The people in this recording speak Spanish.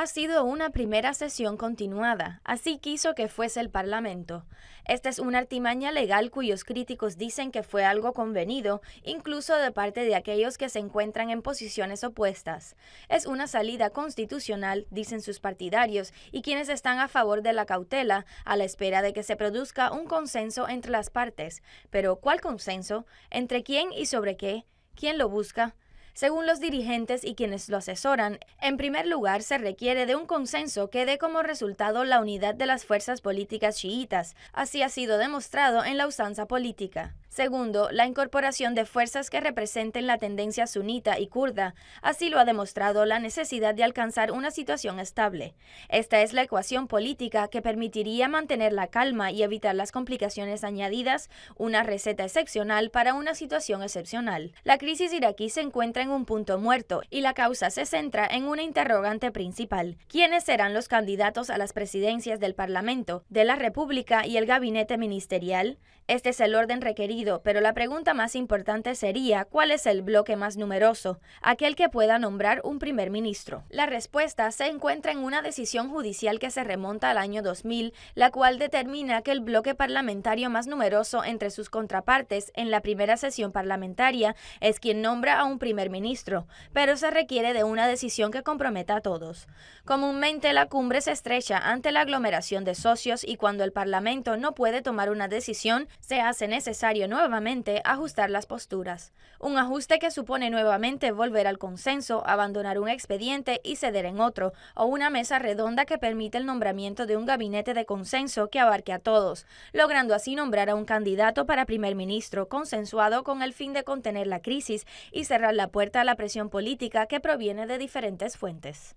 ha sido una primera sesión continuada, así quiso que fuese el Parlamento. Esta es una artimaña legal cuyos críticos dicen que fue algo convenido, incluso de parte de aquellos que se encuentran en posiciones opuestas. Es una salida constitucional, dicen sus partidarios, y quienes están a favor de la cautela, a la espera de que se produzca un consenso entre las partes. Pero ¿cuál consenso? ¿Entre quién y sobre qué? ¿Quién lo busca? Según los dirigentes y quienes lo asesoran, en primer lugar se requiere de un consenso que dé como resultado la unidad de las fuerzas políticas chiitas, así ha sido demostrado en la usanza política. Segundo, la incorporación de fuerzas que representen la tendencia sunita y kurda. Así lo ha demostrado la necesidad de alcanzar una situación estable. Esta es la ecuación política que permitiría mantener la calma y evitar las complicaciones añadidas, una receta excepcional para una situación excepcional. La crisis iraquí se encuentra en un punto muerto y la causa se centra en una interrogante principal. ¿Quiénes serán los candidatos a las presidencias del Parlamento, de la República y el gabinete ministerial? Este es el orden requerido pero la pregunta más importante sería ¿cuál es el bloque más numeroso? Aquel que pueda nombrar un primer ministro. La respuesta se encuentra en una decisión judicial que se remonta al año 2000, la cual determina que el bloque parlamentario más numeroso entre sus contrapartes en la primera sesión parlamentaria es quien nombra a un primer ministro, pero se requiere de una decisión que comprometa a todos. Comúnmente la cumbre se estrecha ante la aglomeración de socios y cuando el Parlamento no puede tomar una decisión, se hace necesario nuevamente ajustar las posturas, un ajuste que supone nuevamente volver al consenso, abandonar un expediente y ceder en otro, o una mesa redonda que permite el nombramiento de un gabinete de consenso que abarque a todos, logrando así nombrar a un candidato para primer ministro consensuado con el fin de contener la crisis y cerrar la puerta a la presión política que proviene de diferentes fuentes.